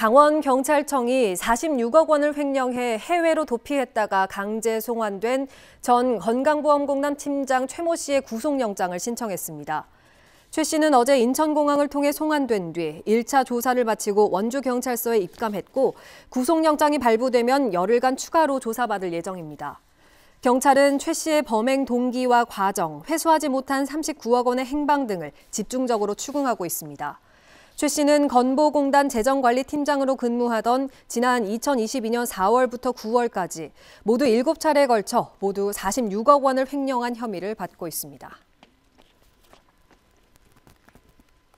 강원경찰청이 46억 원을 횡령해 해외로 도피했다가 강제 송환된 전 건강보험공단 팀장 최모 씨의 구속영장을 신청했습니다. 최 씨는 어제 인천공항을 통해 송환된 뒤 1차 조사를 마치고 원주경찰서에 입감했고 구속영장이 발부되면 열흘간 추가로 조사받을 예정입니다. 경찰은 최 씨의 범행 동기와 과정, 회수하지 못한 39억 원의 행방 등을 집중적으로 추궁하고 있습니다. 최 씨는 건보공단 재정관리팀장으로 근무하던 지난 2022년 4월부터 9월까지 모두 7차례에 걸쳐 모두 46억 원을 횡령한 혐의를 받고 있습니다.